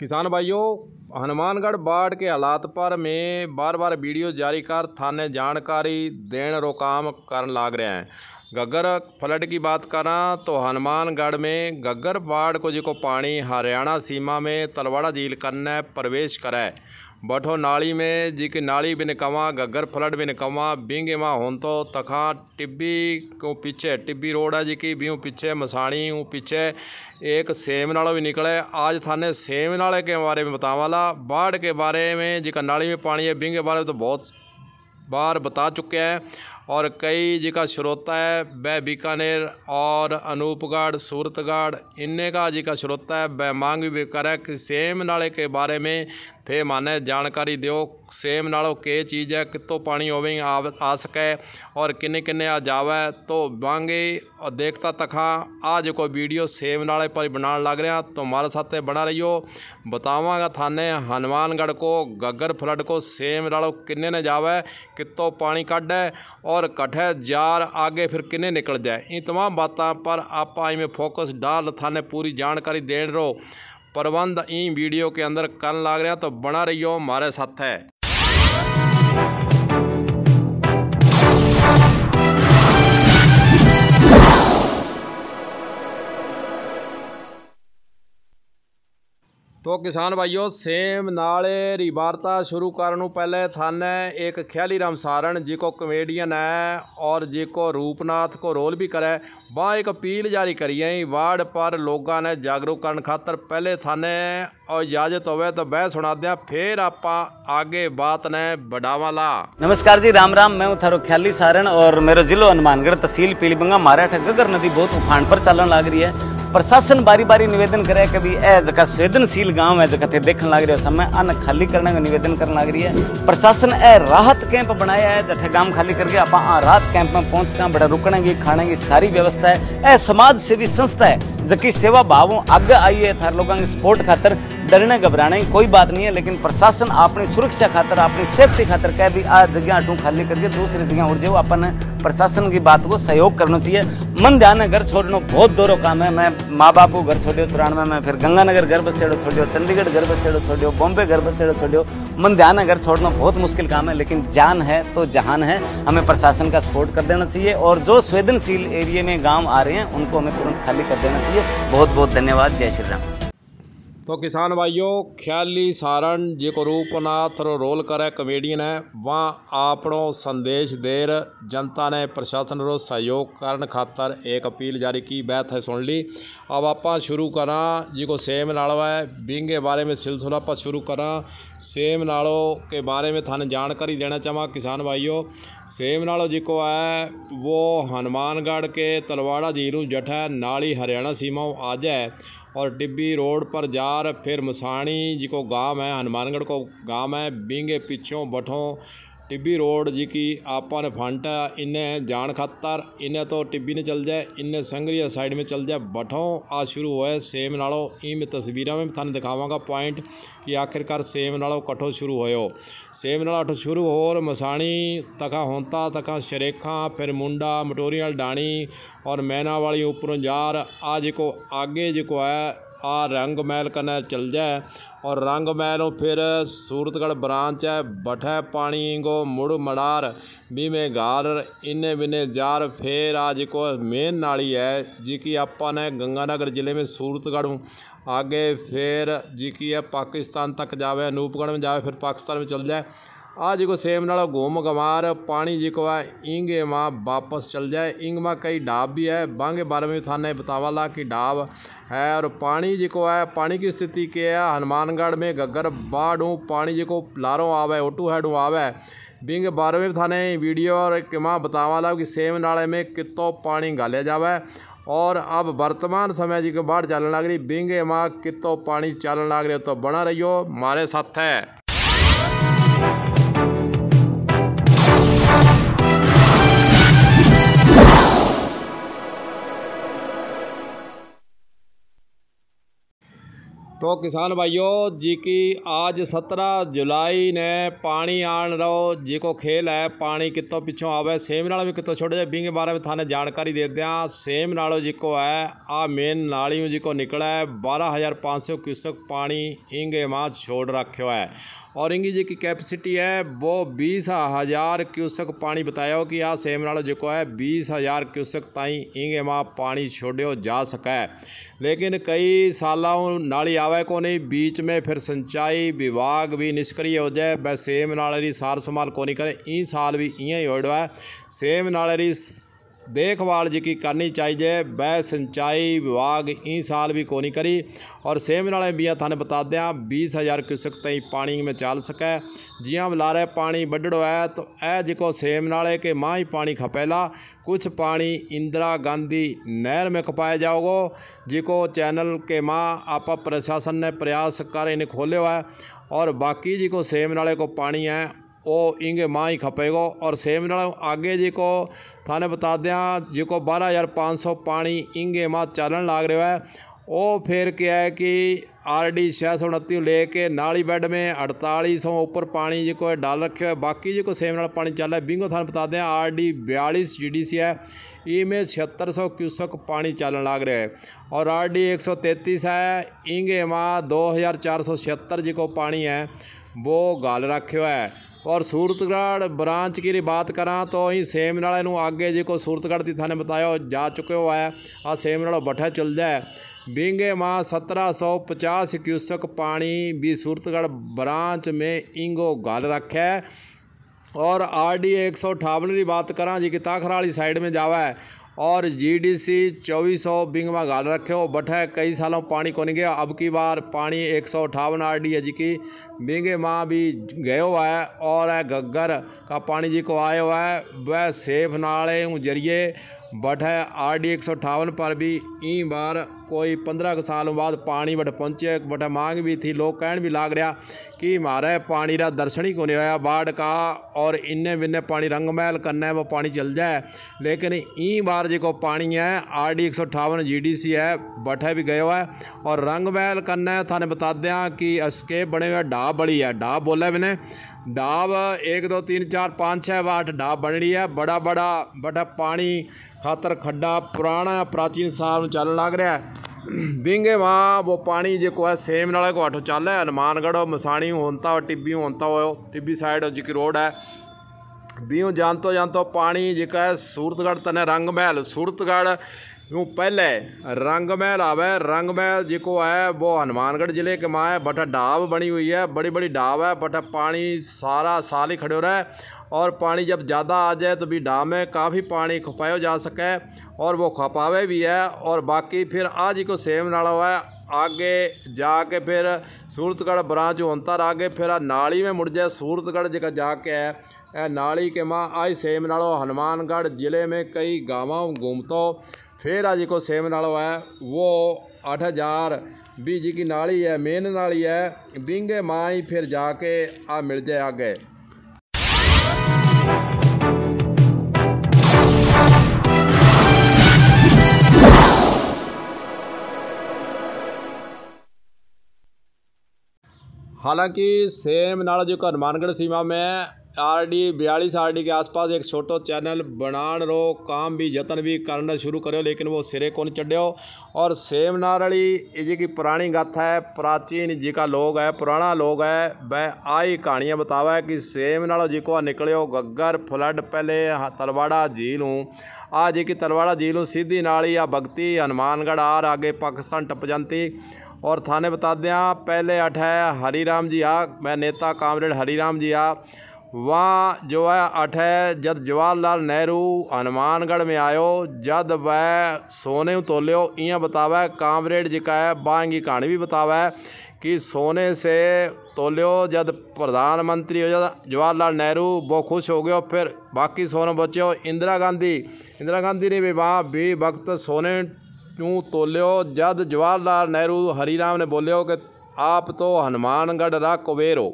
किसान भाइयों हनुमानगढ़ बाढ़ के हालात पर मैं बार बार वीडियो जारी कर थाने जानकारी देन रोकाम कर लाग रहे हैं गग्गर फ्लड की बात करा तो हनुमानगढ़ में गग्गर बाढ़ को जो पानी हरियाणा सीमा में तलवाड़ा झील करने प्रवेश कराए बठो नाली में जी की नाली बिन कवा गग्गर फ्लड बिन कवा माँ हों तो तखा टिब्बी को पीछे टिब्बी रोड है जी की भी पीछे मसाणी ऊँ पीछे एक सेम नालों भी निकले आज थाने सेम नाले के बारे में बतावाला बाढ़ के बारे में जी का नाली में पानी है बिंग के बारे में तो बहुत बार बता चुके हैं और कई जी का श्रोता है वह बीकानेर और अनूपगढ़ सूरतगढ़ इन्ने का जी का श्रोता है वह मांग भी करे कि सेम नाले के बारे में ਫੇ ਮਾਨੇ ਜਾਣਕਾਰੀ ਦਿਓ ਸੇਮ ਨਾਲੋਂ ਕੀ ਚੀਜ਼ ਹੈ ਕਿੱਥੋਂ ਪਾਣੀ ਹੋਵੇ ਆ ਸਕੇ ਔਰ ਕਿੰਨੇ ਕਿੰਨੇ ਆ ਜਾਵੇ ਤੋ ਬਾਂਗੇ ਔਰ ਦੇਖਤਾ ਤਖਾ आज को वीडियो सेम नाले पर बनाने लग रहा हैं तुम्हारे साथ बना हो बतावागा थाने हनुमानगढ़ को गग्गर फ्लड को सेम नालों किन्ने ने जावे कितों पानी कट है और कटे जार आगे फिर किन्ने निकल जाए इन तमाम बातों पर आप में फोकस डाल थाने पूरी जानकारी दे रहो प्रबंध ई वीडियो के अंदर कल लग रहा तो बना रही हो हमारे साथ है ਤੋ ਕਿਸਾਨ ਭਾਈਓ ਸੇਮ ਨਾਲੇ ਰਿਵਾਰਤਾ ਸ਼ੁਰੂ ਕਰਨ ਨੂੰ ਪਹਿਲੇ ਥਾਨੇ ਇੱਕ ਖਿਆਲੀ ਰਾਮ ਸਾਰਣ ਜੀ ਕੋ ਕਮੇਡੀਅਨ ਹੈ ਔਰ ਜੀ ਕੋ ਰੂਪਨਾਥ ਕੋ ਰੋਲ ਵੀ ਕਰੈ ਬਾ ਇੱਕ ਅਪੀਲ ਜਾਰੀ ਕਰੀ ਕਰੀਏ ਵਾਰਡ ਪਰ ਲੋਕਾਂ ਨੇ ਜਾਗਰੂਕ ਕਰਨ ਖਾਤਰ ਪਹਿਲੇ ਥਾਨੇ ਔਰ ਇਜਾਜ਼ਤ ਹੋਵੇ ਤਾਂ ਬਹਿ ਸੁਣਾ ਦਿਆਂ ਫੇਰ ਆਪਾਂ ਅੱਗੇ ਬਾਤ ਨੇ ਲਾ ਨਮਸਕਾਰ ਜੀ ਰਾਮ ਰਾਮ ਮੈਂ ਉਥਾਰੋ ਖਿਆਲੀ ਸਾਰਣ ਔਰ ਮੇਰਾ ਜ਼ਿਲ੍ਹਾ ਹਨੂਮਾਨਗੜ ਤਹਿਸੀਲ ਪੀਲੀਬੰਗਾ ਮਾਰਾਠਾ ਗਗਰ ਨਦੀ ਬਹੁਤ ਉਫਾਨ ਪਰ ਚੱਲਣ ਲੱਗ ਰਹੀ ਹੈ प्रशासन बारी बारी निवेदन करे कि भी ए जगह संवेदनशील गांव है जगह थे देखने लग रहे हो समय अन्न खाली करने का निवेदन करने लग रही है प्रशासन ए राहत कैंप बनाया है जैसे गांव खाली करके आप राहत कैंप में पहुंच गए बड़ा रुकने की खाने की सारी व्यवस्था है ए समाज सेवी संस्था है जबकि सेवा भाव आगे आई है थार लोगों की सपोर्ट खातर डरने घबराने कोई बात नहीं है लेकिन प्रशासन अपनी सुरक्षा खातर अपनी सेफ्टी खातर कह भी आ जगह आटू खाली करके दूसरी जगह उड़ जाओ अपन प्रशासन की बात को सहयोग करना चाहिए मन ध्यान है घर छोड़ना बहुत दूर काम है मैं माँ बाप को घर छोड़ियो चुराण में फिर गंगानगर घर बसेड़ो छोड़ियो चंडीगढ़ घर बसेड़ो छोड़ियो बॉम्बे घर बसेड़ो छोड़ियो मन ध्यान है घर छोड़ना बहुत मुश्किल काम है लेकिन जान है तो जहान है हमें प्रशासन का सपोर्ट कर देना चाहिए और जो संवेदनशील एरिए में गाँव आ रहे हैं उनको हमें तुरंत खाली कर देना चाहिए बहुत बहुत धन्यवाद जय श्री राम तो किसान भाइयों ख्याली सारण जेको रूपनाथ रोल करे कमेडियन है वहाँ आपणो संदेश देर जनता ने प्रशासन रो सहयोग करण खातर एक अपील जारी की बैत है सुन ली अब आप शुरू करा जिको सेम नालो है बिंग के बारे में सिलसिला आप शुरू करा सेम नालो के बारे में थाने जानकारी देना चाहवा किसान भाइयों सेम नालो जिको है वो हनुमानगढ़ के तलवाड़ा जीरू जठ है नाली हरियाणा सीमा आज है और टिब्बी रोड पर जार फिर मुसाणी जिको गांव है हनुमानगढ़ को गांव है बिंगे पिछों बठों ਟਿੱਬੀ ਰੋਡ ਜੀ ਕੀ ਆਪਾਂ ਨੇ ਫੰਟ ਇਹਨੇ ਜਾਣ ਖਤਰ ਇਹਨੇ ਤੋਂ ਟਿੱਬੀ ਨੇ ਚਲ ਜਾਏ ਇਹਨੇ ਸੰਗਰੀਆ ਸਾਈਡ ਮੇ ਚਲ ਜਾਏ ਬਠੋਂ ਆ ਸ਼ੁਰੂ ਹੋਏ ਸੇਮ ਨਾਲੋ ਇਹ ਮੈਂ ਤਸਵੀਰਾਂ ਮੇ ਤੁਹਾਨੂੰ ਦਿਖਾਵਾਂਗਾ ਪੁਆਇੰਟ ਕਿ ਆਖਿਰਕਾਰ ਸੇਮ ਨਾਲੋ ਕਠੋ ਸ਼ੁਰੂ ਹੋਇਓ ਸੇਮ ਨਾਲ ਅਠ ਸ਼ੁਰੂ ਹੋਰ ਮਸਾਣੀ ਤਕਾ ਹੋਂਤਾ ਤਕਾ ਸ਼ਰੇਖਾਂ ਫਿਰ ਮੁੰਡਾ ਮਟੋਰੀ ਡਾਣੀ ਔਰ ਮੈਨਾ ਵਾਲੀ ਉਪਰੋਂ ਜਾਰ ਆ ਜਿਕੋ ਅੱਗੇ ਜਿਕੋ ਆਇਆ ਆ ਰੰਗ ਮਹਿਲ ਕਨੇ ਚਲ ਜਾਏ ਔਰ ਰੰਗ ਮਹਿਲੋਂ ਫਿਰ ਸੂਰਤਗੜ ਬ੍ਰਾਂਚ ਹੈ ਬਠੈ ਪਾਣੀ ਗੋ ਮੁੜ ਮੜਾਰ ਬੀਵੇਂ ਘਾਰ ਇਨੇ ਬਿਨੇ ਜਾਰ ਫੇਰ ਆਜ ਕੋ ਮੇਨ ਨਾਲੀ ਹੈ ਜੀ ਕੀ ਆਪਾਂ ਨੇ ਗੰਗਾ ਨਗਰ ਜ਼ਿਲ੍ਹੇ ਵਿੱਚ ਸੂਰਤਗੜੋਂ ਅੱਗੇ ਫੇਰ ਜੀ ਕੀ ਹੈ ਪਾਕਿਸਤਾਨ ਤੱਕ ਜਾਵੇ ਅਨੂਪਗੜ ਵਿੱਚ ਜਾਵੇ ਫਿਰ ਪਾਕਿਸਤਾਨ ਵਿੱਚ ਚਲ ਜਾਏ आ सेम सेमनाड़ा घूम घमार पानी जेको आहे इंग वापस चल जाए इंग माँ कई डाब भी है बांगे बारे में थाने ला कि डाब है और पानी जेको है पानी की स्थिति के है हनुमानगढ़ में गगर बाड़ू पानी जेको लारो आवे ओटू हेडू आवे बिंग बारहवें में थाने वीडियो और बतावा ला कि सेम नाले में कितो पानी गाले जावे और अब वर्तमान समय जी के बाढ़ चलन लग रही बिंग माँ कितो पानी चलने लग रही तो बना रही हो मारे साथ है तो किसान भाइयों जी की आज सत्रह जुलाई ने पानी आण रो जी को खेल है पानी कितों पिछों आवे सेम नालों भी कितों छोटे बींग बारे में थाने जानकारी दे दें सेम नालों जी को है आ मेन नालियों जी को निकला है बारह हज़ार पाँच सौ क्यूसक पानी इंगे माँ छोड़ रखो है और इनकी जी कैपेसिटी है वो बीस हज़ार क्यूसक बताया हो कि आ नाल जो है बीस हज़ार क्यूसक ताई ईंगे मां पानी छोड़ो जा सके लेकिन कई साल नाली आवे को नहीं बीच में फिर सिंचाई विभाग भी निष्क्रिय हो जाए वह सेम नाले सार संभाल नहीं करे ई साल भी इं होड़ो सेम नाले देखभाल जी की करनी चाहिए वह सिंचाई विभाग ई साल भी कोनी करी और सेम नाले बिया थाने बता दें बीस हज़ार क्यूसक तई पानी में चल सके जिया लारे पानी बढ़ो है तो यह जो सेम नाले के माँ ही पानी खपेला कुछ पानी इंदिरा गांधी नहर में खपाया जाओगो जिको चैनल के माँ आप प्रशासन ने प्रयास कर इन्हें खोलो है और बाकी जी को सेम नाले को पानी है ਉਹ ਇੰਗੇ ਮਾਂ ਹੀ ਖਪੇਗਾ आगे जी को थाने बता दें जी को बारह हज़ार पाँच सौ पानी इंगे माँ चालन लाग रहा है वो फिर क्या है कि आर डी छः सौ उन्ती लेके नाली बैड में अड़ताली सौ उपर पानी जो है डाल रखे है बाकी जो सेम पानी चल रहा है बिंगो थाना बता दें आर डी बयालीस जी डी सी है इमें छिहत्तर सौ क्यूसक पानी चालन लाग रहा है और आर डी एक सौ तेतीस है इंगे माँ दो हज़ार चार सौ छिहत्तर जो पानी है वो गाल रखे हुआ है ਔਰ ਸੂਰਤਗੜ ਬ੍ਰਾਂਚ ਕੀ ਬਾਤ ਕਰਾਂ ਤੋ ਅਹੀਂ ਸੇਮ ਨਾਲੇ ਨੂੰ ਅੱਗੇ ਜੇ ਕੋ ਸੂਰਤਗੜ ਦੀ ਥਾਣੇ ਬਤਾਇਓ ਜਾ ਚੁੱਕੇ ਹੋ ਆ ਸੇਮ ਨਾਲੋਂ ਬਠਾ ਚਲ ਜਾਏ ਬਿੰਗੇ ਮਾ 1750 ਕਿਊਸਕ ਪਾਣੀ ਵੀ ਸੂਰਤਗੜ ਬ੍ਰਾਂਚ ਮੇ ਇੰਗੋ ਗਲ ਰੱਖਿਆ ਔਰ ਆਰਡੀ 158 ਦੀ ਬਾਤ ਕਰਾਂ ਜੀ ਕਿ ਤਾਖਰਾ ਵਾਲੀ ਸਾਈਡ ਮੇ ਜਾਵਾ ਹੈ और जीडीसी 2400 बिंगमा घाल रखे हो बट है कई सालों पानी को नहीं गया अब की बार पानी एक सौ अठावन आर डी जी की बिंगे माँ भी गए हुआ है और है गग्गर का पानी जी को आया हुआ है वह सेफ नाले जरिए वठ है आर डी एक सौ अठावन पर भी ई बार कोई पंद्रह सालों बाद पानी बट पहुंचे वठ मांग भी थी लोग कह भी लाग रहा कि मारे पानी का दर्शन ही कोने होया बाढ़ का और इन्ने बिन्ने पानी रंग महल करना है वो पानी चल जाए लेकिन ई बार जो पानी है आर डी एक सौ अठावन जी डी सी है बठे भी गयो है और रंग महल करना है थाने बता दें कि इसके बने हुए डाब बड़ी है डाब बोला मैंने डाब एक दो तीन चार पाँच छः आठ डाब बन रही है बड़ा बड़ा बट पानी खातर खड्डा पुराणा प्राचीन साल में लग रहा है बींगे मां वो पानी जो है सेम नाले खां वठो चाले हनुमानगढ़ मसाणी होनता टिबी होनता हुयो टिबी साइड जेकी रोड आहे ॿियूं जानतो जानतो पानी जो है सूरतगढ़ तने महल सूरतगढ़ यूँ पहले महल आवे रंग महल जो है वो हनुमानगढ़ जिले के माँ है बटा डाब बनी हुई है बड़ी बड़ी डाब है बटा पानी सारा साल ही खड़े हो रहा है और पानी जब ज़्यादा आ जाए तो भी डाम में काफ़ी पानी खपाए जा सके और वो खपावे भी है और बाकी फिर आज ही को सेम नाड़ा हुआ है आगे जाके फिर सूरतगढ़ ब्रांच अंतर आगे फिर नाली में मुड़ जाए सूरतगढ़ जगह जाके है नाली के माँ आज सेम नाड़ो हनुमानगढ़ ज़िले में कई गाँव घूमतो फिर आज को सेम नाड़ो है वो अठ हज़ार बीजी की नाली है मेन नाली है बिंगे ही फिर जाके आ मिल जाए आगे हालांकि सेम नाल जो हनुमानगढ़ सीमा में आर डी बयालीस आर डी के आसपास एक छोटो चैनल बनाण रो काम भी जतन भी करना शुरू करो लेकिन वो सिरे को चढ़ियो और सेम नारड़ी जी की पुरानी गाथा है प्राचीन जी का लोग है पुराना लोग है वह आई कहानियाँ बतावा है कि सेम नाड़ो जी को निकलियो गग्गर फ्लड पहले तलवाड़ा झील हूँ आज की तलवाड़ा झील हूँ सीधी नाली या भगती हनुमानगढ़ आर आगे पाकिस्तान टप जानती और थाने बता दें पहले अठ है हरी राम जी आ हाँ, मैं नेता कामरेड हरी राम जी आ हाँ। वहाँ जो है अठ है जब जवाहरलाल नेहरू हनुमानगढ़ में आयो जब वह सोने तोल्यो इं बतावे कामरेड जी का है बांगी कहानी भी बतावे कि सोने से तोल्यो जब प्रधानमंत्री हो जब जवाहरलाल नेहरू वो खुश हो गयो फिर बाकी सोने बचे इंदिरा गांधी इंदिरा गांधी ने भी वहाँ भी वक्त सोने ਨੂੰ ਤੋਲਿਓ ਜਦ ਜਵਾਹਰ ਲਾਲ ਨਹਿਰੂ ਹਰੀ ਰਾਮ ਨੇ ਬੋਲਿਓ ਕਿ ਆਪ ਤੋ ਹਨਮਾਨਗੜ ਰਾ ਕੁਵੇਰੋ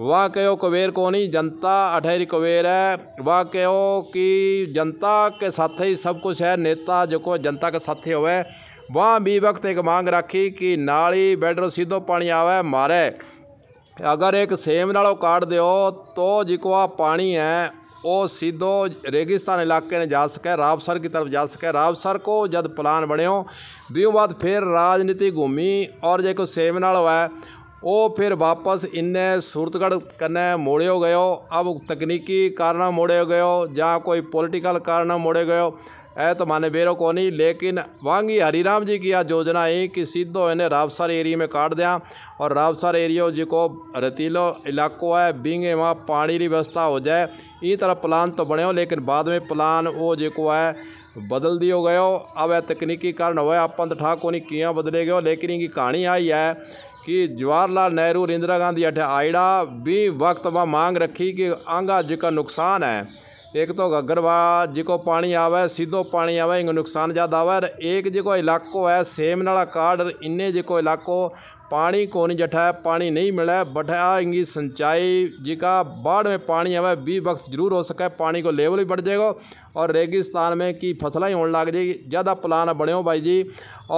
ਵਾ ਕਹਿਓ ਕੁਵੇਰ ਕੋ ਨਹੀਂ ਜਨਤਾ ਅਠੈਰੀ ਕੁਵੇਰ ਹੈ ਵਾ ਕਹਿਓ ਕਿ ਜਨਤਾ ਕੇ ਸਾਥੇ ਹੀ ਸਭ ਕੁਝ ਹੈ ਨੇਤਾ ਜੋ ਕੋ ਜਨਤਾ ਕੇ ਸਾਥੇ ਹੋਵੇ ਵਾ ਵੀ ਵਕਤ ਇੱਕ ਮੰਗ ਰੱਖੀ ਕਿ ਨਾਲੀ ਬੈਡਰ ਸਿੱਧੋ ਪਾਣੀ ਆਵੇ ਮਾਰੇ ਅਗਰ ਇੱਕ ਸੇਮ ਨਾਲੋਂ ਕਾੜ ਦਿਓ ਤੋ ਜਿਕਵਾ ਪਾਣੀ ਹੈ वो सीधो रेगिस्तान इलाके ने जा सके रावसर की तरफ जा सके रावसर को जब प्लान बनियो भी बाद फिर राजनीति घूमी और जो सेमिनार हुआ वो फिर वापस इन्ने सूरतगढ़ कने मोड़ियो गयो अब तकनीकी कारण मोड़ियो गयो या कोई पॉलिटिकल कारण मोड़े गयो ए तो माने बेरो को नहीं लेकिन वांगी हरिराम जी की आज योजना ही कि सीधो इन्हें रावसर एरिए में काट दें और रावसर एरियो जी को रतीलो इलाको है बिंगे वहाँ पानी की व्यवस्था हो जाए ਇਹ ਤਰ੍ਹਾਂ ਪਲਾਨ ਤੋਂ ਬਣਿਓ ਲੇਕਿਨ ਬਾਅਦ ਵਿੱਚ ਪਲਾਨ ਉਹ ਜੇ ਕੋ ਹੈ ਬਦਲ ਦਿਓ ਗਇਓ ਆਵੇ ਤਕਨੀਕੀ ਕਾਰਨ ਹੋਇਆ ਆਪਾਂ ਤਾਂ ਠਾਕੋ ਨਹੀਂ ਕਿਆ ਬਦਲੇ ਗਇਓ ਲੇਕਿਨ ਇਹ ਕੀ ਕਹਾਣੀ ਆਈ ਹੈ ਕਿ ਜਵਾਰ ਲਾਲ ਨਹਿਰੂ ਰਿੰਦਰਾ ਗਾਂਧੀ ਅਠਾ ਆਈੜਾ ਵੀ ਵਕਤ ਵਾ ਮੰਗ ਰੱਖੀ ਕਿ ਆਂਗਾ ਜਿਕਾ ਨੁਕਸਾਨ ਹੈ ਇੱਕ ਤੋਂ ਗੱਗਰਵਾ ਜਿਕੋ ਪਾਣੀ ਆਵੇ ਸਿੱਧੋ ਪਾਣੀ ਆਵੇ ਇਹ ਨੁਕਸਾਨ ਜ਼ਿਆਦਾ ਆਵੇ ਰ ਇੱਕ ਜਿਕੋ ਇਲਾਕੋ ਹੈ ਸੇਮ ਨਾਲਾ ਕਾਰਡ ਇੰਨੇ ਜਿਕੋ ਇਲਾਕੋ ਪਾਣੀ ਕੋ ਨਹੀਂ ਜਠਾ ਪਾਣੀ ਨਹੀਂ ਮਿਲਿਆ ਬਠਾ ਇੰਗੀ ਸੰਚਾਈ ਜਿਕਾ ਬਾੜ ਮੇ ਪਾਣੀ ਆਵੇ ਵੀ ਵਕਤ ਜ਼ਰੂਰ ਹੋ ਸਕਾ ਪਾਣੀ ਕੋ ਲੈਵਲ ਵੀ ਵੱਧ ਜਾਏਗਾ और रेगिस्तान में की फसलें ही होने लग जाएगी ज़्यादा प्लान बने भाई जी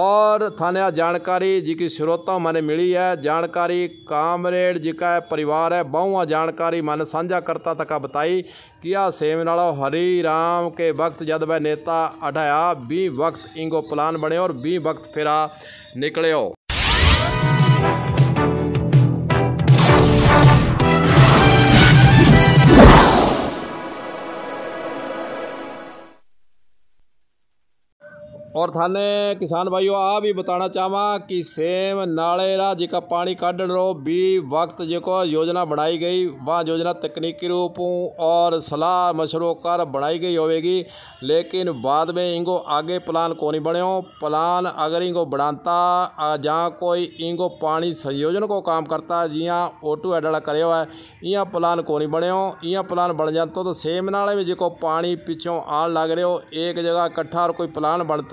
और थाने जानकारी जी की स्रोत मैंने मिली है जानकारी कामरेड जी है परिवार है बहुआ जानकारी मैंने साझा करता तक बताई किया सेमनालो हरी राम के वक्त जद वह नेता अढ़ाया भी वक्त इंगो प्लान बने और भी वक्त फिरा निकले हो और थाने किसान भाइयों आ भी बताना चाहवा कि सेम नाले रा जेका पानी काढ़ण रो भी वक्त जेको योजना बनाई गई वह योजना तकनीकी रूपों और सलाह मशवरों कर बनाई गई होवेगी लेकिन बाद में इंगो आगे प्लान नहीं बने प्लान अगर इंगो बढ़ाता जा कोई इंगो पानी संयोजन को काम करता जिया ओटू अडड़ा करे है इं प्लान नहीं बणियो इं प्लान जा तो सेम नाले में जो पानी पिछों आन लग रहे हो एक जगह इकट्ठा और कोई प्लान बन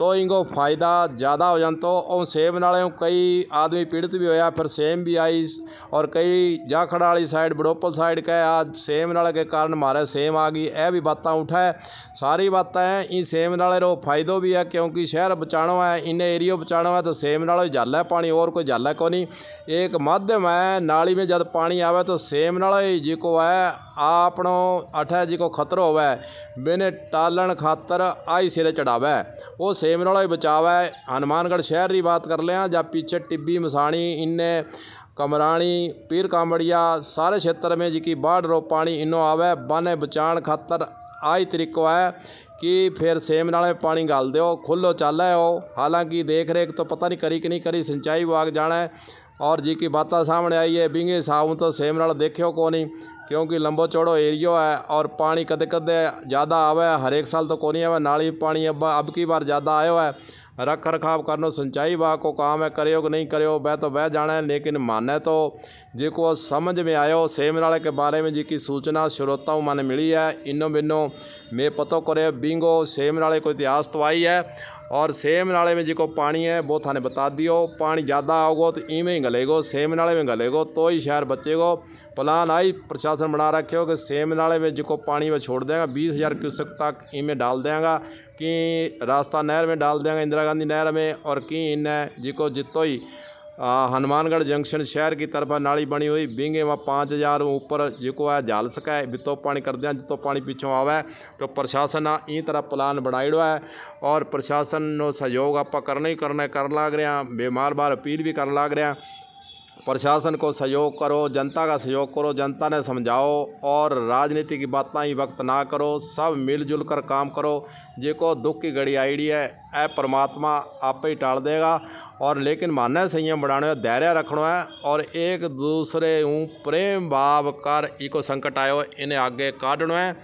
तो इंगो फ़ायदा ज़्यादा हो जातो और सेम नाले कई आदमी पीड़ित भी होया फिर सेम भी आई और कई जाखड़ा वाली साइड बड़ोपल साइड कह आज सेम नाले के कारण मारे सेम आ गई यह भी बातें उठाए सारी ਬਾਤਾਂ ਹੈ ਇਹ सेम ਨਾਲ ਰੋ ਫਾਇਦੋ ਵੀ ਹੈ ਕਿਉਂਕਿ ਸ਼ਹਿਰ ਬਚਾਣਾ ਹੈ ਇਨੇ ਏਰੀਆ ਬਚਾਣਾ ਹੈ तो सेम नाल जल है पानी और कोई जल है को नहीं एक माध्यम है नाली में जब पानी आवे तो सेम नाल जी को है आपनों अठे जी को खतरो होवे बिने टालन खातर आई सिरे चढ़ावे वो सेम नाल बचाव है हनुमानगढ़ शहर की बात कर लिया जब पीछे टिब्बी मसाणी इन्ने कमराणी पीर कामड़िया सारे क्षेत्र में जी की बाढ़ रो पानी इनो आवे बने बचाण खातर ਹੀ ਤਰੀਕਾ ਹੈ ਕਿ ਫਿਰ ਸੇਮ ਨਾਲੇ ਪਾਣੀ ਗਲ ਦਿਓ ਖੁੱਲੋ ਚੱਲ ਹੈ ਉਹ ਹਾਲਾਂਕਿ ਦੇਖ ਰੇਖ ਤੋਂ ਪਤਾ ਨਹੀਂ ਕਰੀ ਕਿ ਨਹੀਂ ਕਰੀ ਸਿੰਚਾਈ ਵਾਗ ਜਾਣਾ ਹੈ ਔਰ ਜੀ ਕੀ ਬਾਤਾਂ ਸਾਹਮਣੇ ਆਈ ਹੈ ਬਿੰਗੇ ਸਾਹੂ ਤੋਂ ਸੇਮ ਨਾਲ ਦੇਖਿਓ ਕੋ ਨਹੀਂ ਕਿਉਂਕਿ ਲੰਬੋ ਚੌੜੋ ਏਰੀਆ ਹੈ ਔਰ ਪਾਣੀ ਕਦੇ ਕਦੇ ਜ਼ਿਆਦਾ ਆਵੇ ਹਰੇਕ ਸਾਲ ਤੋਂ ਕੋ ਨਹੀਂ ਆਵੇ ਨਾਲੀ ਪਾਣੀ ਅਬ ਅਬ ਕੀ ਵਾਰ ਜ਼ਿਆਦਾ ਆਇਓ ਹੈ ਰੱਖ ਰਖਾਵ ਕਰਨੋ ਸਿੰਚਾਈ ਵਾਗ ਕੋ ਕਾਮ ਹੈ ਕਰਿਓ ਕਿ ਨਹੀਂ ਕਰਿਓ ਬਹਿ तो ਬਹਿ ਜਾਣਾ ਹੈ ਲੇਕਿਨ माने ਤੋਂ जेको समझ में आयो सेमराल के बारे में जेकी सूचना श्रोताओं मैंने मिली है इनो बिनो में पतो करे बींगो सेमराले को इतिहास तो आई है और सेम नाले में जो पानी है वो थाने बता दियो पानी ज़्यादा आओगो तो ई ही गलेगो सेम नाले में गलेगो तो ही शहर बचेगो प्लान आई प्रशासन बना रखे हो कि सेम नाले में जो पानी में छोड़ देगा बीस हज़ार क्यूसक तक इमें डाल देगा कि रास्ता नहर में डाल देगा इंदिरा गांधी नहर में और कि इन्हें जो जितो ही ਆ ਹਨੂਮਾਨਗੜ ਜੰਕਸ਼ਨ ਸ਼ਹਿਰ ਦੀ ਤਰਫਾ ਨਾਲੀ ਬਣੀ ਹੋਈ ਬਿੰਗੇ ਵਾ 5000 ਉੱਪਰ ਕੋ ਆ ਜਲ ਸਕਾਇ ਬਿੱਤੋ ਪਾਣੀ ਕਰਦਿਆਂ ਜਿੱਤੋ ਪਾਣੀ ਪਿੱਛੋਂ ਆਵੇ ਤੋ ਪ੍ਰਸ਼ਾਸਨ ਆ ਇਹ ਤਰ੍ਹਾਂ ਪਲਾਨ ਬਣਾਇੜੋ ਹੈ ਔਰ ਪ੍ਰਸ਼ਾਸਨ ਨੂੰ ਸਹਿਯੋਗ ਆਪਾਂ ਕਰਨਾ ਹੀ ਕਰਨਾ ਕਰ ਲੱਗ ਰਿਆਂ ਬੇਮਾਰ ਬਾਰ ਅਪੀਲ ਵੀ ਕਰਨ ਲੱਗ ਰਿਆਂ प्रशासन को सहयोग करो जनता का सहयोग करो जनता ने समझाओ और राजनीति की बातें ही वक्त ना करो सब मिलजुल कर काम करो जेको दुख की घड़ी आई है ए परमात्मा आप ही टाल देगा और लेकिन मानना संयम बढ़ाना धैर्य रखना है और एक दूसरे ऊँ प्रेम भाव कर इको संकट आयो इन्हें आगे काटना है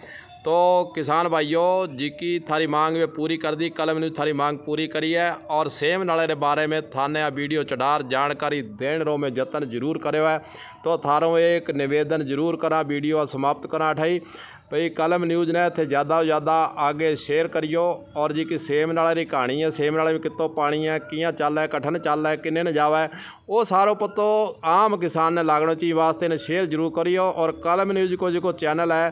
तो किसान भाइयों जी की थारी मांग में पूरी कर दी कल मैंने थारी मांग पूरी करी है और सेम नाले के बारे में थाने वीडियो चढ़ार जानकारी देन रो में जतन जरूर करो है तो थारों एक निवेदन जरूर करा वीडियो समाप्त करा अठाई ਭਈ ਕਲਮ ਨਿਊਜ਼ ਨੇ ਇੱਥੇ ਜ਼ਿਆਦਾ ਤੋਂ ਜ਼ਿਆਦਾ ਆਗੇ ਸ਼ੇਅਰ ਕਰਿਓ ਔਰ ਜੀ ਕਿ ਸੇਮ ਨਾਲ ਦੀ ਕਹਾਣੀ ਹੈ ਸੇਮ ਨਾਲ ਵੀ ਕਿੱਤੋਂ ਪਾਣੀ ਹੈ ਕਿਆਂ ਚੱਲ ਹੈ ਕਠਨ ਚੱਲ ਹੈ ਕਿੰਨੇ ਨੇ ਜਾਵਾ ਉਹ ਸਾਰੋ ਪਤੋ ਆਮ ਕਿਸਾਨ ਨੇ ਲਾਗਣੋ ਚੀ ਵਾਸਤੇ ਨੇ ਸ਼ੇਅਰ ਜ਼ਰੂਰ ਕਰਿਓ ਔਰ ਕਲਮ ਨਿਊਜ਼ ਕੋ ਜੋ ਚੈਨल है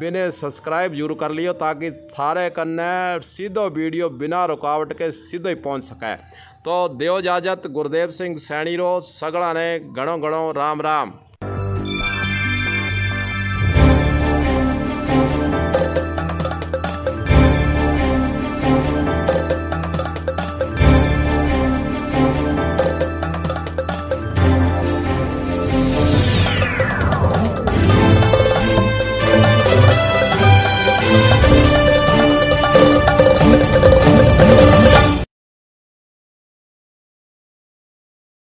बिने सब्सक्राइब जरूर कर लियो ताकि थारे कन्ने सीधो वीडियो बिना रुकावट के सीधो ही पहुंच सके तो देव इजाजत गुरुदेव सिंह सैनी रो सगड़ा ने घणो घणो राम राम